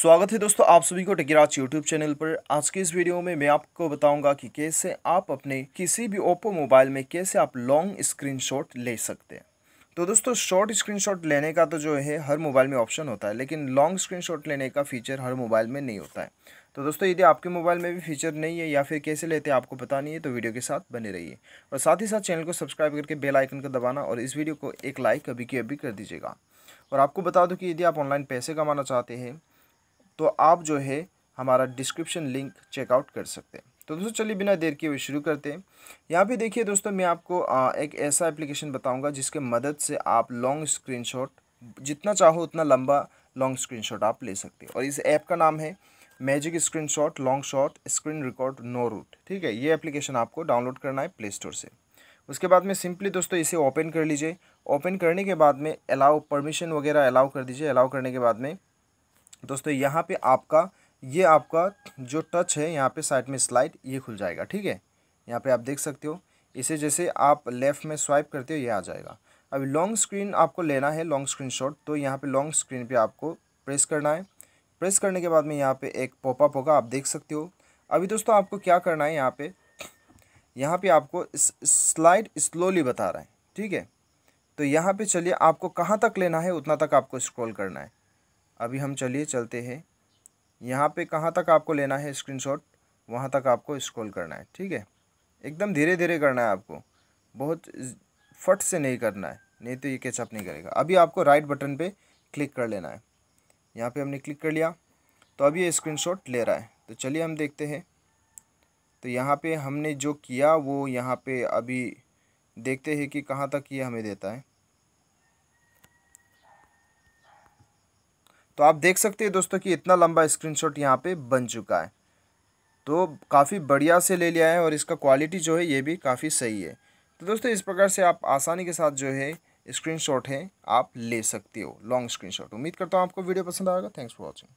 स्वागत है दोस्तों आप सभी को टेकराज यूट्यूब चैनल पर आज के इस वीडियो में मैं आपको बताऊंगा कि कैसे आप अपने किसी भी ओप्पो मोबाइल में कैसे आप लॉन्ग स्क्रीनशॉट ले सकते हैं तो दोस्तों शॉर्ट स्क्रीनशॉट लेने का तो जो है हर मोबाइल में ऑप्शन होता है लेकिन लॉन्ग स्क्रीनशॉट लेने का फीचर हर मोबाइल में नहीं होता है तो दोस्तों यदि आपके मोबाइल में भी फीचर नहीं है या फिर कैसे लेते हैं आपको पता नहीं है तो वीडियो के साथ बने रहिए और साथ ही साथ चैनल को सब्सक्राइब करके बेल आइकन का दबाना और इस वीडियो को एक लाइक अभी की अभी कर दीजिएगा और आपको बता दूँ कि यदि आप ऑनलाइन पैसे कमाना चाहते हैं तो आप जो है हमारा डिस्क्रिप्शन लिंक चेकआउट कर सकते हैं तो दोस्तों चलिए बिना देर के हुए शुरू करते हैं यहाँ पे देखिए दोस्तों मैं आपको एक ऐसा एप्लीकेशन बताऊंगा जिसके मदद से आप लॉन्ग स्क्रीनशॉट जितना चाहो उतना लंबा लॉन्ग स्क्रीनशॉट आप ले सकते हैं और इस ऐप का नाम है magic screen shot long shot screen record no root ठीक है ये एप्लीकेशन आपको डाउनलोड करना है प्ले स्टोर से उसके बाद में सिंपली दोस्तों इसे ओपन कर लीजिए ओपन करने के बाद में अलाउ परमिशन वगैरह अलाउ कर दीजिए अलाउ करने के बाद में दोस्तों यहाँ पे आपका ये आपका जो टच है यहाँ पे साइड में स्लाइड ये खुल जाएगा ठीक है यहाँ पे आप देख सकते हो इसे जैसे आप लेफ़्ट में स्वाइप करते हो ये आ जाएगा अभी लॉन्ग स्क्रीन आपको लेना है लॉन्ग स्क्रीन शॉट तो यहाँ पे लॉन्ग स्क्रीन पे आपको प्रेस करना है प्रेस करने के बाद में यहाँ पे एक पॉपअप होगा आप देख सकते हो अभी दोस्तों आपको क्या करना है यहाँ पे यहाँ पे आपको स्लाइड स्लोली बता रहा है ठीक है तो यहाँ पे चलिए आपको कहाँ तक लेना है उतना तक आपको स्क्रॉल करना है अभी हम चलिए चलते हैं यहाँ पे कहाँ तक आपको लेना है स्क्रीनशॉट वहाँ तक आपको स्क्रॉल करना है ठीक है एकदम धीरे धीरे करना है आपको बहुत फट से नहीं करना है नहीं तो ये कैचअप नहीं करेगा अभी आपको राइट बटन पे क्लिक कर लेना है यहाँ पे हमने क्लिक कर लिया तो अभी ये स्क्रीन ले रहा है तो चलिए हम देखते हैं तो यहाँ पे हमने जो किया वो यहाँ पे अभी देखते हैं कि कहाँ तक ये हमें देता है तो आप देख सकते हैं दोस्तों कि इतना लंबा स्क्रीनशॉट यहाँ पर बन चुका है तो काफ़ी बढ़िया से ले लिया है और इसका क्वालिटी जो है ये भी काफ़ी सही है तो दोस्तों इस प्रकार से आप आसानी के साथ जो है स्क्रीन है आप ले सकते हो लॉन्ग स्क्रीन उम्मीद करता हूँ आपको वीडियो पसंद आएगा थैंक्स फॉर वॉचिंग